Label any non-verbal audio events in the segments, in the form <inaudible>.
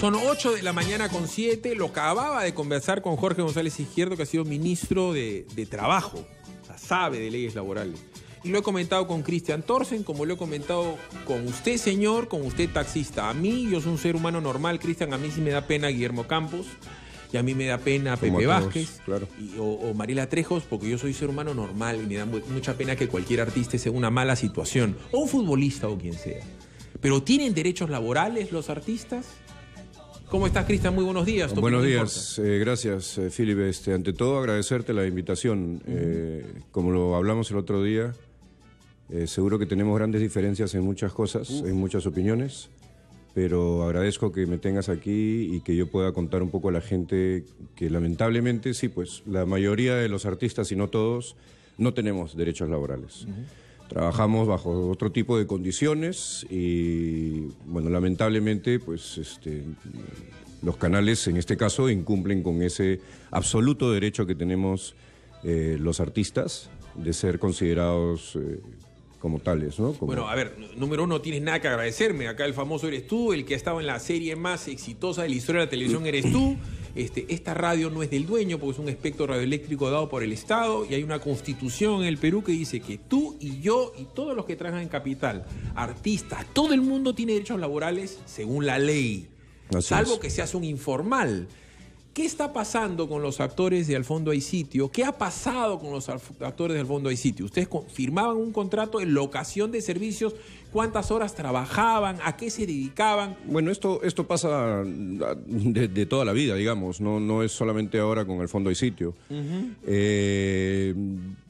Son 8 de la mañana con 7. Lo acababa de conversar con Jorge González Izquierdo, que ha sido ministro de, Trabajo. O sea, sabe de leyes laborales. Y lo he comentado con Cristian Torsen, como lo he comentado con usted, señor, con usted, taxista. A mí, yo soy un ser humano normal, Cristian. A mí sí me da pena Guillermo Campos. Y a mí me da pena Pepe Vázquez claro. o, Mariela Trejos, porque yo soy ser humano normal y me da mucha pena que cualquier artista esté una mala situación, o un futbolista o quien sea. Pero ¿tienen derechos laborales los artistas? ¿Cómo estás, Cristian? Muy buenos días. Buenos días, eh, gracias, eh, este, ante todo, agradecerte la invitación. Eh, como lo hablamos el otro día, eh, seguro que tenemos grandes diferencias en muchas cosas, en muchas opiniones, pero agradezco que me tengas aquí y que yo pueda contar un poco a la gente que lamentablemente, sí, pues la mayoría de los artistas, y no todos, no tenemos derechos laborales. Trabajamos bajo otro tipo de condiciones y, bueno, lamentablemente, pues este, los canales en este caso incumplen con ese absoluto derecho que tenemos eh, los artistas de ser considerados eh, como ¿no? Bueno, a ver, número uno, tienes nada que agradecerme. Acá el famoso eres tú, el que ha estado en la serie más exitosa de la historia de la televisión mm. eres tú. Este, esta radio no es del dueño porque es un espectro radioeléctrico dado por el Estado y hay una constitución en el Perú que dice que tú y yo y todos los que trabajan en capital, artistas, todo el mundo tiene derechos laborales según la ley, salvo que seas un informal. ¿Qué está pasando con los actores de Al Fondo Hay Sitio? ¿Qué ha pasado con los actores del Fondo Hay Sitio? Ustedes firmaban un contrato en locación de servicios. ¿Cuántas horas trabajaban? ¿A qué se dedicaban? Bueno, esto, esto pasa ah, de, toda la vida, digamos. No, no es solamente ahora con El Fondo Hay Sitio. Eh,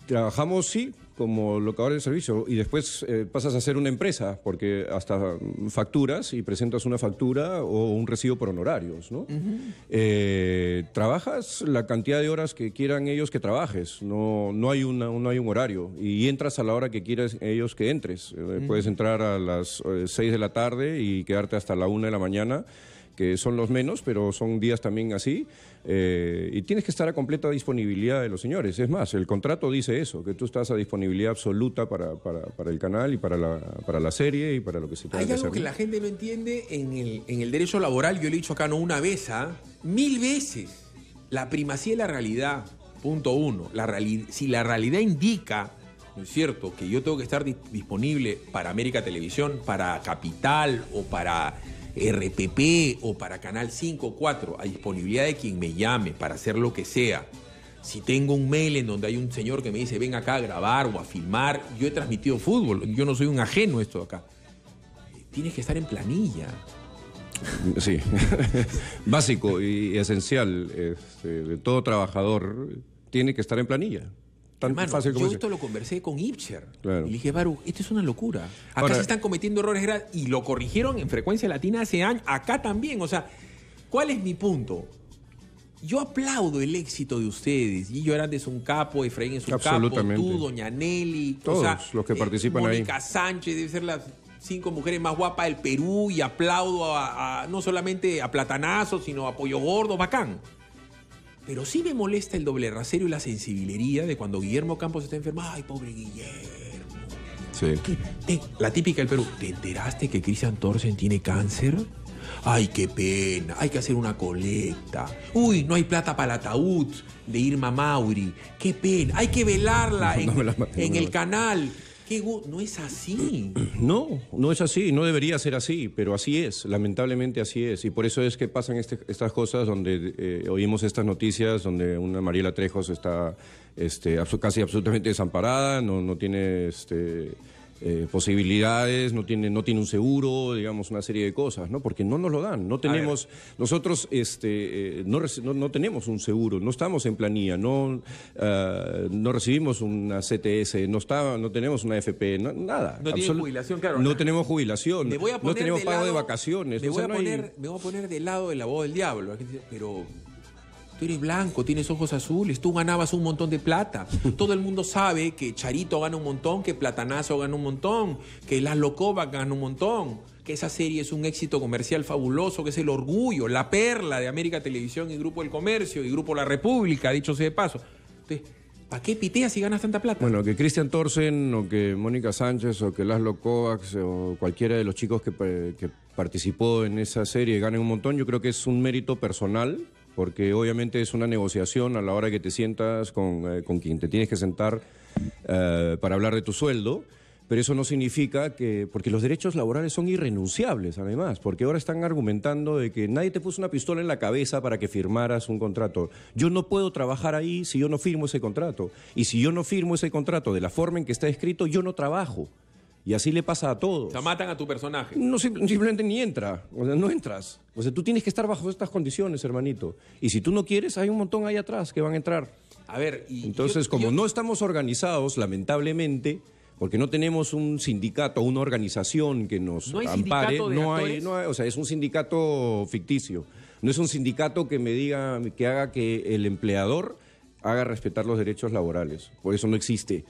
trabajamos, sí, como locador de servicio y después eh, pasas a ser una empresa, porque hasta facturas y presentas una factura o un recibo por honorarios, ¿no? Eh, trabajas la cantidad de horas que quieran ellos que trabajes, no, no, hay, una, hay un horario y entras a la hora que quieras ellos que entres. Eh, puedes entrar a las 6 de la tarde y quedarte hasta la 1 de la mañana que son los menos, pero son días también así, eh, y tienes que estar a completa disponibilidad de los señores. Es más, el contrato dice eso, que tú estás a disponibilidad absoluta para, el canal y para la, para la serie y para lo que se hacer. Hay algo que la gente no entiende en el, derecho laboral, yo lo he dicho acá no una vez, ¿ah? mil veces. La primacía de la realidad, punto uno. La si la realidad indica ¿no es cierto? Que yo tengo que estar disponible para América Televisión, para Capital o para RPP o para Canal 5 o 4, a disponibilidad de quien me llame para hacer lo que sea. Si tengo un mail en donde hay un señor que me dice, ven acá a grabar o a filmar, yo he transmitido fútbol, yo no soy un ajeno esto acá. Tienes que estar en planilla. Sí, <laughs> básico y esencial. Este, todo trabajador tiene que estar en planilla. Hermano, Yo esto lo conversé con Ipscher Y le dije, Baru, esto es una locura. Acá se están cometiendo errores y lo corrigieron en frecuencia latina hace años. Acá también. O sea, ¿cuál es mi punto? Yo aplaudo el éxito de ustedes. yo eran de un capo, Efraín es un capo, tú, Doña Nelly. Todos los que participan eh, Mónica Sánchez debe ser las cinco mujeres más guapas del Perú y aplaudo a, no solamente a Platanazo, sino a Pollo Gordo, bacán. Pero sí me molesta el doble rasero y la sensibilería de cuando Guillermo Campos está enfermo. Ay, pobre Guillermo. la típica del Perú. ¿Te enteraste que Christian Thorsen tiene cáncer? Ay, qué pena, hay que hacer una colecta. Uy, no hay plata para el ataúd de Irma Mauri. Qué pena, hay que velarla <laughs> en, el canal. ¿Qué no es así. <clears throat> No, no es así, no debería ser así, pero así es, lamentablemente así es. Y por eso es que pasan este, estas cosas donde eh, oímos estas noticias, donde una Mariela Trejos está este, casi absolutamente desamparada, no, no tiene... Este, eh, posibilidades, no tiene, no tiene un seguro, digamos, una serie de cosas, ¿no? Porque no nos lo dan, no tenemos, nosotros este, eh, no, tenemos un seguro, no estamos en planilla, no, eh, no recibimos una CTS, no, no tenemos una FP, nada. No tiene jubilación, claro. No, tenemos jubilación, no tenemos pago de vacaciones. Me voy, a poner, me voy a poner del lado de la voz del diablo, pero Tú eres blanco, tienes ojos azules, tú ganabas un montón de plata. <laughs> Todo el mundo sabe que Charito gana un montón, que Platanazo gana un montón, que las Kovac gana un montón, que esa serie es un éxito comercial fabuloso, que es el orgullo, la perla de América Televisión y Grupo El Comercio y Grupo La República, dicho sea de paso. Entonces, ¿Para qué piteas si ganas tanta plata? Bueno, que Cristian Torsen o que Mónica Sánchez o que Laszlo Kovacs o cualquiera de los chicos que, participó en esa serie gane un montón, yo creo que es un mérito personal porque obviamente es una negociación a la hora que te sientas con, eh, quien te tienes que sentar eh, para hablar de tu sueldo. Pero eso no significa que, porque los derechos laborales son irrenunciables, además, porque ahora están argumentando de que nadie te puso una pistola en la cabeza para que firmaras un contrato. Yo no puedo trabajar ahí si yo no firmo ese contrato. Y si yo no firmo ese contrato de la forma en que está escrito, yo no trabajo. Y así le pasa a todos. O sea, matan a tu personaje. No, simplemente ni entra. O sea, no entras. O sea, tú tienes que estar bajo estas condiciones, hermanito. Y si tú no quieres, hay un montón ahí atrás que van a entrar. A ver, y Entonces, como no estamos organizados, lamentablemente, porque no tenemos un sindicato, una organización que nos ampare, no, no, hay, o sea, es un sindicato ficticio. No es un sindicato que me diga, que haga que el empleador haga respetar los derechos laborales. Por eso no existe.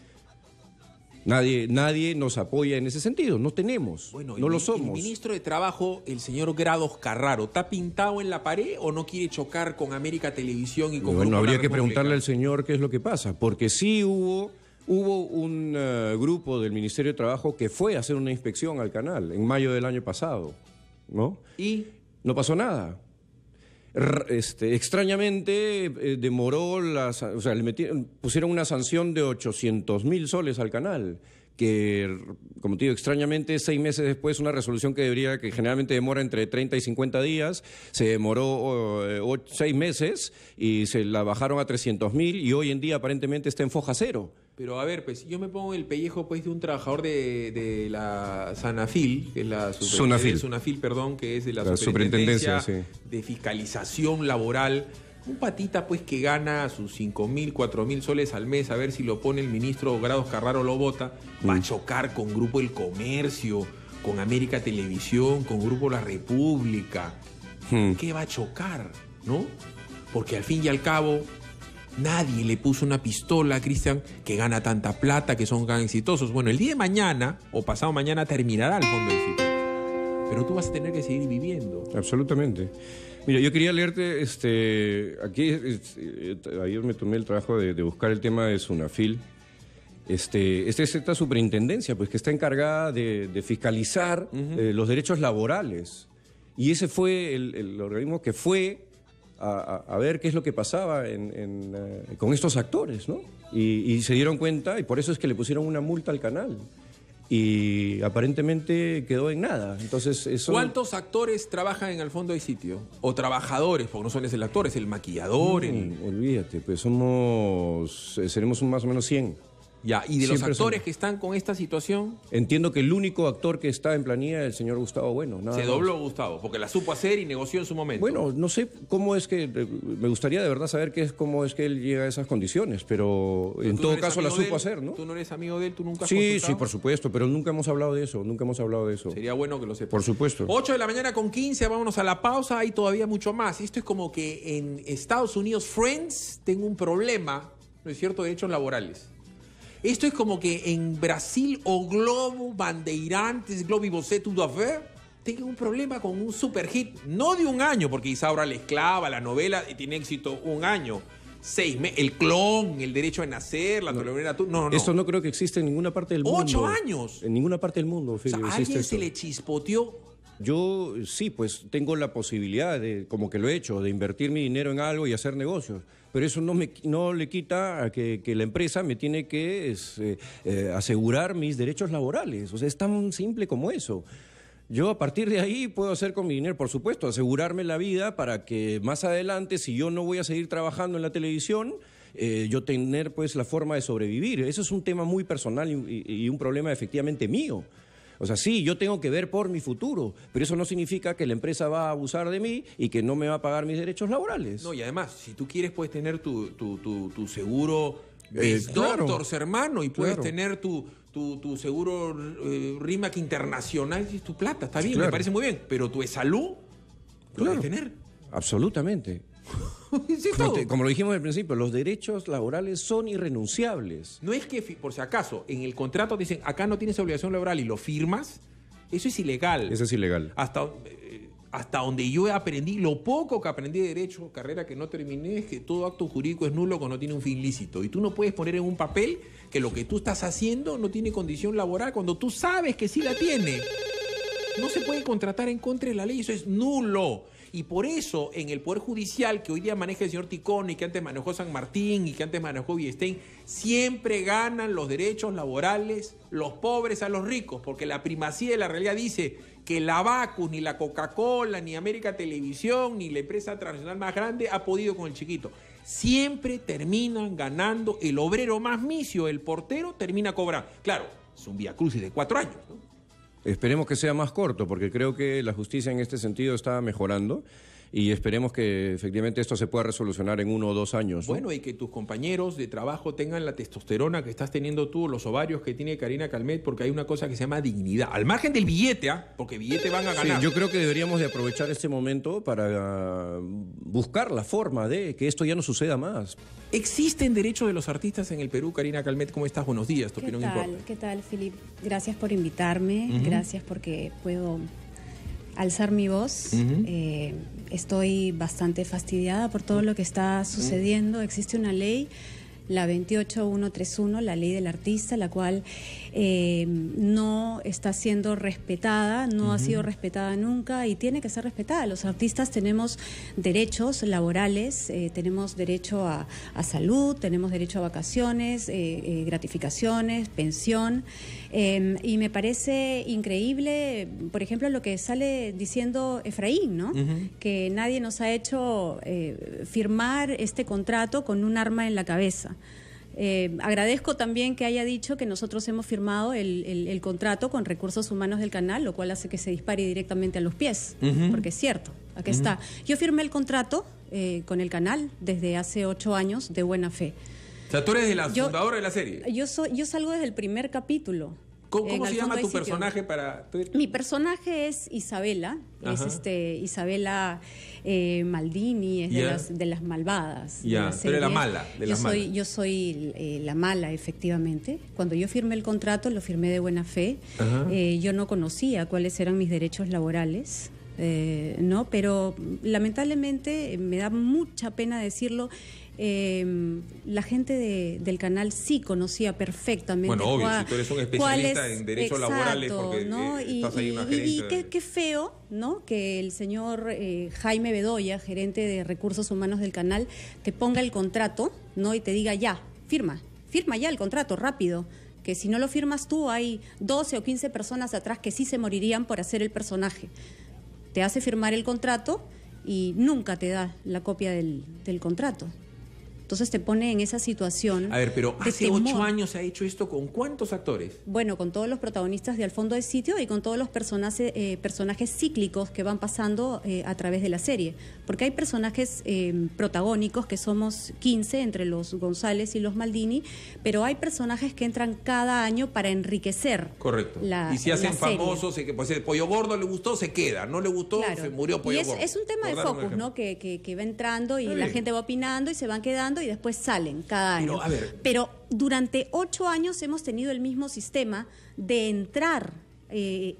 Nadie, nadie nos apoya en ese sentido, no tenemos, no lo somos. El ministro de Trabajo, el señor Grados Carraro, ¿está pintado en la pared o no quiere chocar con América Televisión y con... Bueno, habría que preguntarle al señor qué es lo que pasa, porque sí hubo, hubo un eh, grupo del Ministerio de Trabajo que fue a hacer una inspección al canal en mayo del año pasado, ¿no? Y no pasó nada este, extrañamente eh, demoró, las, o sea, le pusieron una sanción de 800 mil soles al canal que, como te digo, extrañamente, seis meses después, una resolución que debería, que generalmente demora entre 30 y 50 días, se demoró eh, seis meses y se la bajaron a 300 mil y hoy en día aparentemente está en foja cero. Pero a ver, pues yo me pongo el pellejo pues de un trabajador de, la Sanafil, que es la Sunafil. perdón, que es de la, superintendencia, de fiscalización laboral. Un patita pues que gana sus 5.000, mil, mil soles al mes, a ver si lo pone el ministro Grados Carraro lo vota, va a mm. chocar con Grupo El Comercio, con América Televisión, con Grupo La República. Mm. ¿Qué va a chocar? ¿No? Porque al fin y al cabo, Nadie le puso una pistola a Cristian que gana tanta plata, que son tan exitosos. Bueno, el día de mañana o pasado mañana terminará el fondo Pero tú vas a tener que seguir viviendo. Absolutamente. Mira, yo quería leerte, este, aquí, este, eh, ayer me tomé el trabajo de, buscar el tema de Sunafil. Este, esta es esta superintendencia, pues que está encargada de, fiscalizar eh, los derechos laborales. Y ese fue el organismo que fue a, ver qué es lo que pasaba eh, con estos actores, ¿no? Y, se dieron cuenta, y por eso es que le pusieron una multa al canal. Y aparentemente quedó en nada. Entonces, ¿Cuántos actores trabajan en el fondo de sitio? O trabajadores, porque no son el actor, es el maquillador. Mm, olvídate, pues somos. Eh, seremos más o menos 100. Ya, ¿y de los actores que están con esta situación? Entiendo que el único actor que está en planilla es el señor Gustavo Bueno. Se dobló Gustavo, porque la supo hacer y negoció en su momento. Bueno, no sé cómo es que, eh, me gustaría de verdad saber qué es, cómo es que él llega a esas condiciones, pero, en todo caso la supo hacer, ¿no? Tú no eres amigo de él, tú nunca has Sí, sí, por supuesto, pero nunca hemos hablado de eso, nunca hemos hablado de eso. Sería bueno que lo sepas. Por supuesto. Ocho de la mañana con 15, vámonos a la pausa, hay todavía mucho más. Esto es como que en Estados Unidos, Friends, tengo un problema, ¿no es cierto?, de hechos laborales. Esto es como que en Brasil o Globo, Bandeirantes, Globo y Bocet, Tudo a Ver un problema con un super hit, no de un año, porque Isaura la esclava, la novela, y tiene éxito un año. Seis meses, el clon, el derecho a nacer, la tolerancia. No, no. Eso no creo que existe en ninguna parte del mundo. ¡Ocho años! En ninguna parte del mundo, Felipe, alguien se le chispoteó yo sí, pues tengo la posibilidad de, como que lo he hecho, de invertir mi dinero en algo y hacer negocios pero eso no, me, no le quita a que, la empresa me tiene que este, eh, asegurar mis derechos laborales. O sea, es tan simple como eso. Yo a partir de ahí puedo hacer con mi dinero, por supuesto, asegurarme la vida para que más adelante, si yo no voy a seguir trabajando en la televisión, eh, yo tener pues la forma de sobrevivir. Eso es un tema muy personal y un problema efectivamente mío. O sea, sí, yo tengo que ver por mi futuro, pero eso no significa que la empresa va a abusar de mí y que no me va a pagar mis derechos laborales. No, y además, si tú quieres, puedes tener tu, tu, seguro eh, de hermano, y puedes tener tu, tu, seguro eh, RIMAC internacional, y tu plata, está bien, me parece muy bien, pero tu salud lo puedes tener. Absolutamente. <laughs> como, como, lo dijimos al principio, los derechos laborales son irrenunciables. No es que, por si acaso, en el contrato dicen, acá no tienes obligación laboral y lo firmas, eso es ilegal. Eso es ilegal. Hasta, eh, hasta donde yo aprendí, lo poco que aprendí de derecho, carrera que no terminé, es que todo acto jurídico es nulo cuando tiene un fin lícito. Y tú no puedes poner en un papel que lo que tú estás haciendo no tiene condición laboral cuando tú sabes que sí la tiene. No se puede contratar en contra de la ley, eso es nulo. Y por eso en el Poder Judicial que hoy día maneja el señor Ticón y que antes manejó San Martín y que antes manejó Villestein, siempre ganan los derechos laborales los pobres a los ricos, porque la primacía de la realidad dice que la Bacus, ni la Coca-Cola, ni América Televisión, ni la empresa transnacional más grande ha podido con el chiquito. Siempre terminan ganando el obrero más misio, el portero termina cobrando. Claro, es un vía crucis de cuatro años, ¿no? Esperemos que sea más corto, porque creo que la justicia en este sentido está mejorando y esperemos que efectivamente esto se pueda resolucionar en uno o dos años. Bueno, y que tus compañeros de trabajo tengan la testosterona que estás teniendo tú, los ovarios que tiene Karina Calmet, porque hay una cosa que se llama dignidad. Al margen del billete, ¿ah? porque billete van a ganar. yo creo que deberíamos de aprovechar este momento para ah, buscar la forma de que esto ya no suceda más. Existen derechos de los artistas en el Perú. Karina Calmet, ¿cómo estás? Buenos días. ¿Qué tal? ¿Qué tal, Filip? Gracias por invitarme. Gracias porque puedo alzar mi voz estoy bastante fastidiada por todo lo que está mm. sucediendo. Existe una ley, la 28131, la ley del artista, la cual eh, no está siendo respetada, no ha sido respetada nunca y tiene que ser respetada. Los artistas tenemos derechos laborales, eh, tenemos derecho a, salud, tenemos derecho a vacaciones, eh, gratificaciones, pensión. Em, y me parece increíble, por ejemplo, lo que sale diciendo Efraín, ¿no? Que nadie nos ha hecho firmar este contrato con un arma en la cabeza. Eh, agradezco también que haya dicho que nosotros hemos firmado el, contrato con recursos humanos del canal, lo cual hace que se dispare directamente a los pies, porque es cierto, aquí está. Yo firmé el contrato eh, con el canal desde hace ocho años de buena fe. O sea, tú eres la fundadora de la serie. Yo, soy, yo salgo desde el primer capítulo. ¿Cómo, se llama tu personaje para...? Mi personaje es Isabela, es este, Isabela... Eh, Maldini, es de, las, malvadas. yo, soy, yo, eh, soy, la mala, efectivamente. Cuando yo firmé el contrato, lo firmé de buena fe. Eh, yo no conocía cuáles eran mis derechos laborales. Eh, ¿no? Pero lamentablemente, eh, me da mucha pena decirlo, em, la gente del canal sí conocía perfectamente. Bueno, obvio, especialista en derechos exacto, y, qué, feo, ¿no? Que el señor eh, Jaime Bedoya, gerente de recursos humanos del canal, te ponga el contrato, ¿no? Y te diga ya, firma, firma ya el contrato, rápido que si no lo firmas tú hay 12 o 15 personas atrás que sí se morirían por hacer el personaje te hace firmar el contrato y nunca te da la copia del, contrato. Entonces te pone en esa situación. A ver, pero hace ocho años se ha hecho esto con cuántos actores? Bueno, con todos los protagonistas de Al fondo del sitio y con todos los personajes, eh, personajes cíclicos que van pasando eh, a través de la serie. Porque hay personajes eh, protagónicos que somos 15 entre los González y los Maldini, pero hay personajes que entran cada año para enriquecer. Correcto. y si hacen famosos, pues el pollo gordo le gustó, se queda. No le gustó, se murió pollo gordo. Es un tema de focus, ¿no? Que, que, que va entrando y la gente va opinando y se van quedando y después salen cada año. Pero, durante ocho años hemos tenido el mismo sistema de entrar eh,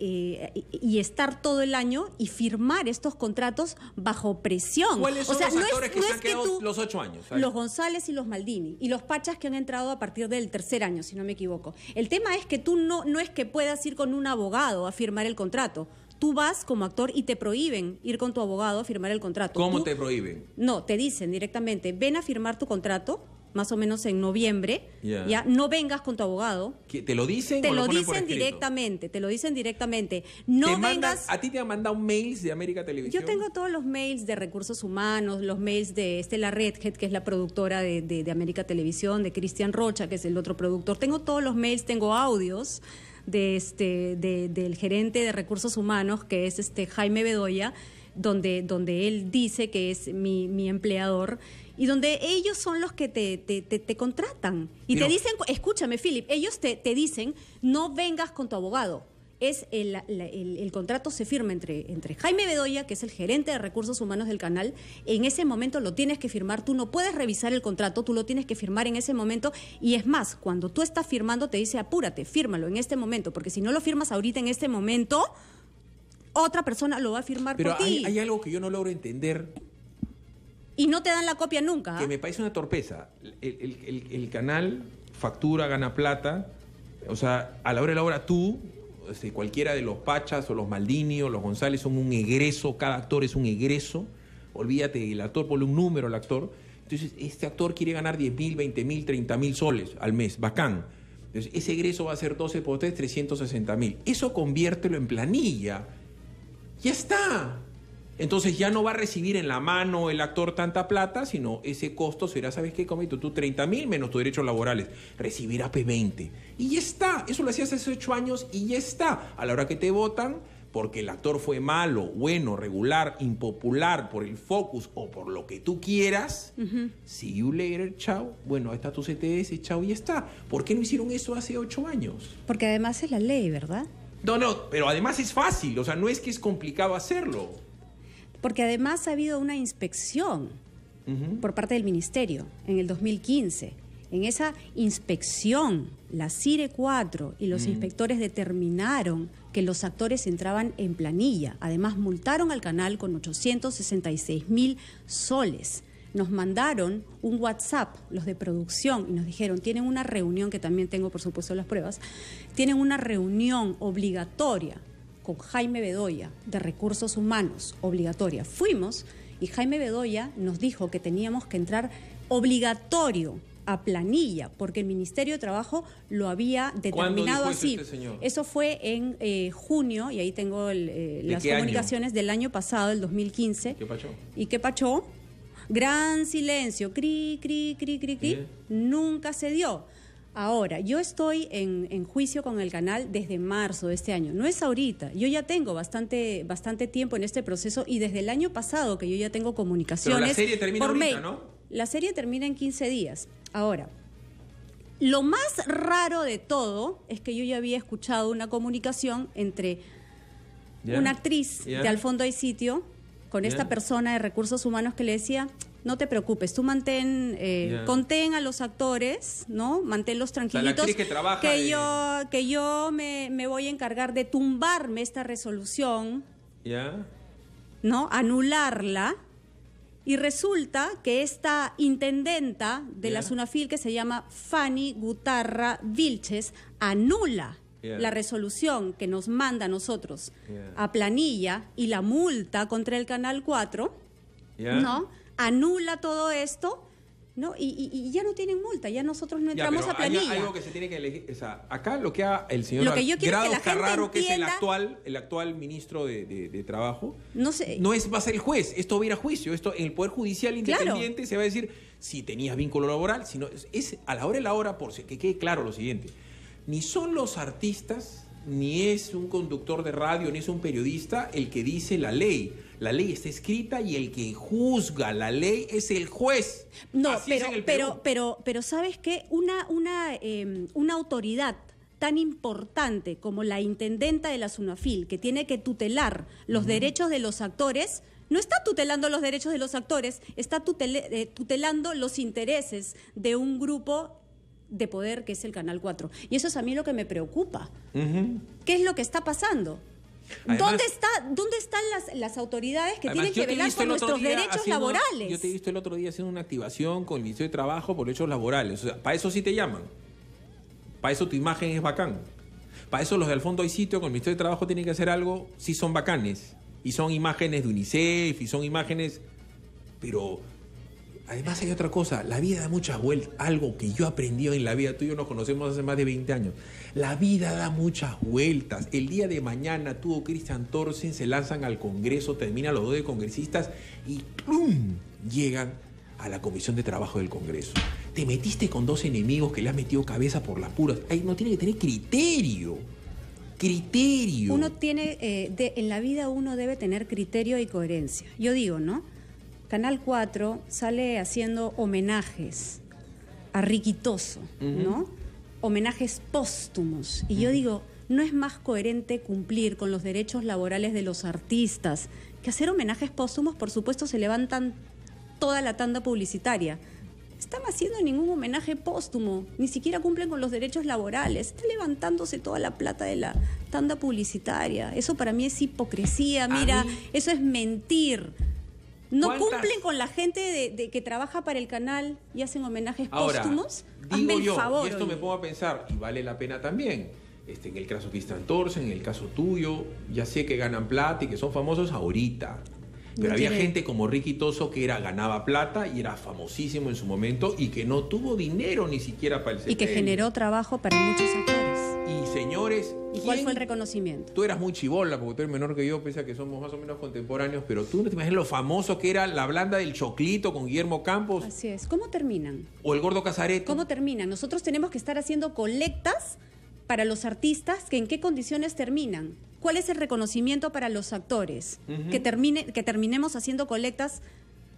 eh, y estar todo el año y firmar estos contratos bajo presión. ¿Cuáles son o sea, los no actores que se han quedado los ocho años? Los González y los Maldini y los Pachas que han entrado a partir del tercer año, si no me equivoco. El tema es que tú no, no es que puedas ir con un abogado a firmar el contrato tú vas como actor y te prohíben ir con tu abogado a firmar el contrato. ¿Cómo te prohíben? No, te dicen directamente, ven a firmar tu contrato más o menos en noviembre, ya no vengas con tu abogado. ¿Te lo dicen? Te lo, dicen directamente, te lo dicen directamente. No vengas. a ti te han mandado mails de América Televisión. Yo tengo todos los mails de recursos humanos, los mails de Estela Redhead, que es la productora de, de América Televisión, de Cristian Rocha, que es el otro productor. Tengo todos los mails, tengo audios de este, de, del gerente de recursos humanos, que es este Jaime Bedoya, donde, donde él dice que es mi, mi empleador y donde ellos son los que te, te, te, contratan. Y te dicen, escúchame, Philip, ellos te dicen, no vengas con tu abogado es el, contrato se firma entre, entre Jaime Bedoya, que es el gerente de recursos humanos del canal, en ese momento lo tienes que firmar, tú no puedes revisar el contrato, tú lo tienes que firmar en ese momento y es más, cuando tú estás firmando te dice apúrate, fírmalo en este momento, porque si no lo firmas ahorita en este momento, otra persona lo va a firmar Pero por ti. Hay, algo que yo no logro entender y no te dan la copia nunca. ¿ah? Que me parece una torpeza. El, canal factura, gana plata. O sea, a la hora de la hora tú este, cualquiera de los Pachas o los Maldini o los González son un egreso, cada actor es un egreso. Olvídate, el actor pone un número al actor. Entonces, este actor quiere ganar 10 mil, 20 mil, 30 mil soles al mes, bacán. Entonces, ese egreso va a ser 12 por 3, 360 mil. Eso conviértelo en planilla. Ya está. Entonces ya no va a recibir en la mano el actor tanta plata, sino ese costo será, ¿sabes qué, comito? Tú 30 mil menos tus derechos laborales. Recibirá P20. Y ya está. Eso lo hacías hace 8 años y ya está. A la hora que te votan, porque el actor fue malo, bueno, regular, impopular, por el focus o por lo que tú quieras, si see you later, chao. Bueno, ahí está tu CTS, chao, y ya está. ¿Por qué no hicieron eso hace 8 años? Porque además es la ley, ¿verdad? No, no, pero además es fácil, o sea, no es que es complicado hacerlo porque además ha habido una inspección por parte del Ministerio en el 2015. En esa inspección, la CIRE 4 y los inspectores determinaron que los actores entraban en planilla. Además, multaron al canal con 866 mil soles nos mandaron un WhatsApp, los de producción, y nos dijeron, tienen una reunión, que también tengo por supuesto las pruebas, tienen una reunión obligatoria con Jaime Bedoya de Recursos Humanos, obligatoria. Fuimos y Jaime Bedoya nos dijo que teníamos que entrar obligatorio a planilla, porque el Ministerio de Trabajo lo había determinado así. Este eso fue en eh, junio, y ahí tengo eh, las comunicaciones del año pasado, el 2015. ¿Qué pachó? ¿Y qué pachó? Gran silencio, cri, cri, cri, cri, cri, nunca se dio. Ahora, yo estoy en, juicio con el canal desde marzo de este año. No es ahorita. Yo ya tengo bastante, bastante tiempo en este proceso y desde el año pasado que yo ya tengo comunicaciones. Pero la serie termina ahorita, La serie termina en 15 días. Ahora, lo más raro de todo es que yo ya había escuchado una comunicación entre una actriz de Al fondo hay sitio con esta persona de recursos humanos que le decía, no te preocupes, tú mantén, eh, contén a los actores, ¿no? Manténlos tranquilitos. que, yo, que yo me, voy a encargar de tumbarme esta resolución, ¿no? Anularla. Y resulta que esta intendenta de la Sunafil, que se llama Fanny Gutarra Vilches, anula la resolución que nos manda a nosotros a planilla y la multa contra el Canal 4, ¿no? Anula todo esto. ¿no? Y, ya no tienen multa, ya nosotros no entramos a planilla. algo que se tiene que elegir, acá lo que ha el señor lo que que Carraro, que es el actual, el actual ministro de, Trabajo, no, sé, no es, va a ser el juez, esto va a ir a juicio, esto en el Poder Judicial Independiente se va a decir si tenías vínculo laboral, sino es a la hora y la hora, por que quede claro lo siguiente ni son los artistas, ni es un conductor de radio, ni es un periodista el que dice la ley. La ley está escrita y el que juzga la ley es el juez. No, pero, pero, pero, sabes qué? una, una, em, una autoridad tan importante como la intendenta de la SUNAFIL, que tiene que tutelar los derechos de los actores, no está tutelando los derechos de los actores, está eh, tutelando los intereses de un grupo de poder que es el Canal 4. Y eso es a mí lo que me preocupa. ¿Qué es lo que está pasando? ¿Dónde, está, ¿Dónde están las, autoridades que tienen que velar por nuestros derechos laborales? Yo te he visto el otro día haciendo una activación con el Ministerio de Trabajo por derechos laborales. para eso sí te llaman. Para eso tu imagen es bacán. Para eso los del fondo hay sitio con el Ministerio de Trabajo tienen que hacer algo ...sí son bacanes. Y son imágenes de UNICEF y son imágenes. Pero además hay otra cosa, la vida da muchas vueltas, algo que yo aprendí en la vida, tú y yo nos conocemos hace más de 20 años, la vida da muchas vueltas, el día de mañana tú o Cristian Torsen se lanzan al Congreso, terminan los dos de congresistas y ¡plum! llegan a la Comisión de Trabajo del Congreso. Te metiste con dos enemigos que le has metido cabeza por las puras, ahí no tiene que tener criterio criterio. Uno tiene, eh, en la vida uno debe tener criterio y coherencia. Yo digo, ¿no? Canal 4 sale haciendo homenajes a Riquitoso, ¿no? Homenajes póstumos. Y yo digo, ¿no es más coherente cumplir con los derechos laborales de los artistas que hacer homenajes póstumos? Por supuesto, se levantan toda la tanda publicitaria. Están haciendo ningún homenaje póstumo, ni siquiera cumplen con los derechos laborales, está levantándose toda la plata de la tanda publicitaria. Eso para mí es hipocresía, mira, eso es mentir no cumplen con la gente de, que trabaja para el canal y hacen homenajes póstumos. Digo yo, y esto me pongo a pensar, y vale la pena también. Este, en el caso de en el caso tuyo, ya sé que ganan plata y que son famosos ahorita. Pero había gente como Ricky Toso que era, ganaba plata y era famosísimo en su momento y que no tuvo dinero ni siquiera para el Y que generó trabajo para muchos actores. Y señores. ¿Y cuál fue el reconocimiento? Tú eras muy chivola, porque tú eres menor que yo, pese a que somos más o menos contemporáneos, pero tú no te imaginas lo famoso que era la blanda del choclito con Guillermo Campos. Así es. ¿Cómo terminan? O el gordo Casareto. ¿Cómo terminan? Nosotros tenemos que estar haciendo colectas para los artistas, que en qué condiciones terminan. ¿Cuál es el reconocimiento para los actores? que, termine, que terminemos haciendo colectas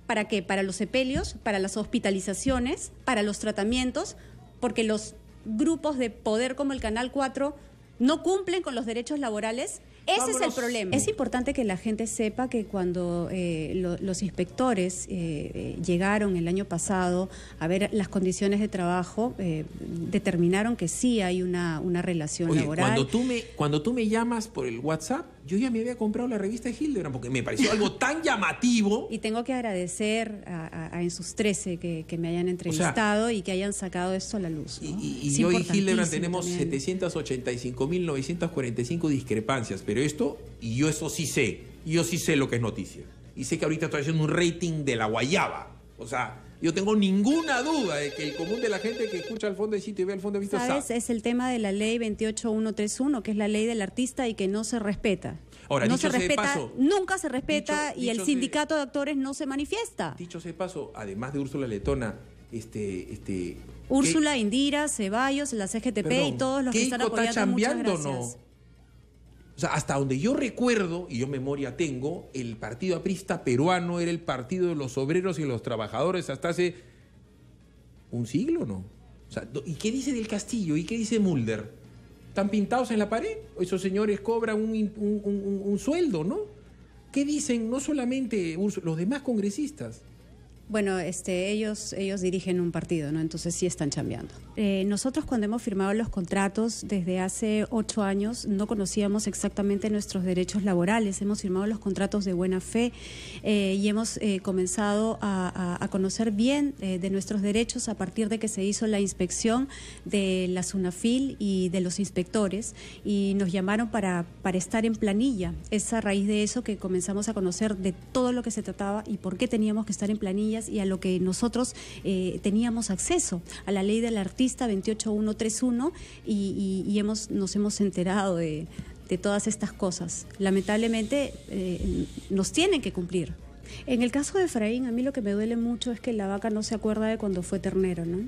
¿Para qué? Para los sepelios, para las hospitalizaciones, para los tratamientos, porque los grupos de poder como el Canal 4 no cumplen con los derechos laborales. Ese es el problema. Es importante que la gente sepa que cuando eh, los inspectores eh, llegaron el año pasado a ver las condiciones de trabajo, eh, determinaron que sí hay una, una relación laboral. tú, me, cuando tú me llamas por el WhatsApp, yo ya me había comprado la revista de Hildebrand porque me pareció algo tan llamativo. <laughs> Y tengo que agradecer a, En sus 13 que, me hayan entrevistado y que hayan sacado esto a la luz. Y, y, y hoy Hildebrand tenemos 785.945 discrepancias, pero esto, y yo eso sí sé, yo sí sé lo que es noticia. Y sé que ahorita estoy haciendo un rating de la guayaba. O sea, yo tengo ninguna duda de que el común de la gente que escucha al fondo de sitio y ve al fondo de vista ¿Sabes? Es el tema de la ley 28131, que es la ley del artista y que no se respeta. Ahora, no se respeta, nunca se respeta y el sindicato de actores no se manifiesta. Dicho ese paso, además de Úrsula Letona, este, este Úrsula, Indira, Ceballos, la CGTP y todos los que están apoyando. muchas gracias. O sea, hasta donde yo recuerdo, y yo memoria tengo, el partido aprista peruano era el partido de los obreros y los trabajadores hasta hace un siglo, ¿no? O sea, ¿y qué dice del Castillo? ¿Y qué dice Mulder? ¿Están pintados en la pared? Esos señores cobran un, un sueldo, ¿no? ¿Qué dicen no solamente los demás congresistas? Bueno, este, ellos, ellos dirigen un partido, ¿no? Entonces sí están cambiando. Eh, nosotros cuando hemos firmado los contratos desde hace ocho años no conocíamos exactamente nuestros derechos laborales. Hemos firmado los contratos de buena fe eh, y hemos eh, comenzado a, conocer bien de nuestros derechos a partir de que se hizo la inspección de la SUNAFIL y de los inspectores y nos llamaron para, para estar en planilla. Es a raíz de eso que comenzamos a conocer de todo lo que se trataba y por qué teníamos que estar en planilla y a lo que nosotros eh, teníamos acceso, a la ley del artista 28131 y, nos hemos enterado de, todas estas cosas. Lamentablemente eh, nos tienen que cumplir. En el caso de Efraín, a mí lo que me duele mucho es que la vaca no se acuerda de cuando fue ternero, ¿no?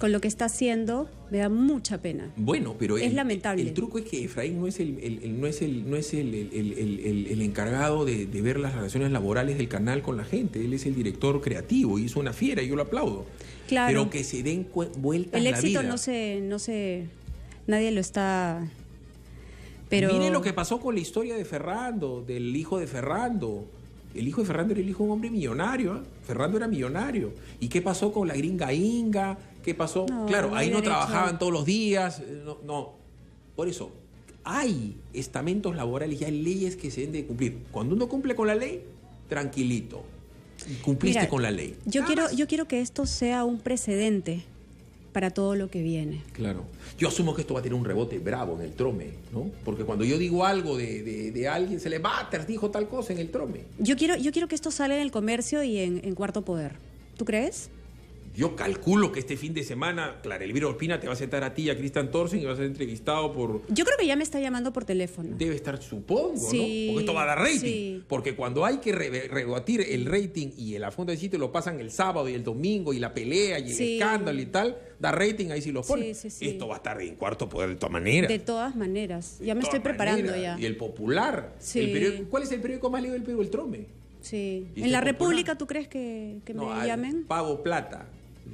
con lo que está haciendo, me da mucha pena. Bueno, pero es el, lamentable. El truco es que Efraín no es el, no es el, no es el, encargado de, ver las relaciones laborales del canal con la gente. Él es el director creativo y es una fiera, y yo lo aplaudo. Claro. Pero que se den vuelta El éxito la vida. no se, no se, nadie lo está. Pero... Miren lo que pasó con la historia de Ferrando, del hijo de Ferrando. El hijo de Ferrando era el hijo de un hombre millonario. ¿eh? Ferrando era millonario. ¿Y qué pasó con la gringa Inga? ¿Qué pasó? claro, ahí no trabajaban todos los días, eh, no, Por eso, hay estamentos laborales y hay leyes que se deben de cumplir. Cuando uno cumple con la ley, tranquilito. Cumpliste con la ley. Yo quiero, yo quiero que esto sea un precedente para todo lo que viene. Claro. Yo asumo que esto va a tener un rebote bravo en el trome, ¿no? Porque cuando yo digo algo de, alguien, se le va, te dijo tal cosa en el trome. Yo quiero, yo quiero que esto salga en el comercio y en, en cuarto poder. ¿Tú crees? yo calculo que este fin de semana, claro, Elvira Ospina te va a sentar a ti y a Cristian Torsen y vas a ser entrevistado por. Yo creo que ya me está llamando por teléfono. Debe estar, supongo, sí, ¿no? Porque esto va a dar rating. Porque cuando hay que rebatir el rating y el afondo de sitio lo pasan el sábado y el domingo y la pelea y el escándalo y tal, da rating ahí sí lo ponen. Esto va a estar en cuarto poder de todas maneras. De todas maneras. ya me estoy preparando ya. Y el popular. El ¿Cuál es el periódico más leído del Perú? El Trome. Sí. ¿En la República tú crees que, me llamen? Pago plata.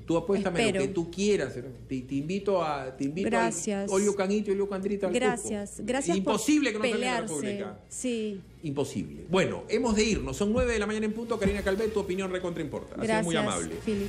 Tú apuéstame lo que tú quieras. Te, invito a. Te invito gracias. A Olio Canito, Olio Candrita. Gracias. Gracias. Imposible que no pelearse. salga Sí. Imposible. Bueno, hemos de irnos. Son 9 de la mañana en punto. Karina Calvé, tu opinión recontra importa. Gracias, Así muy amable. Philip.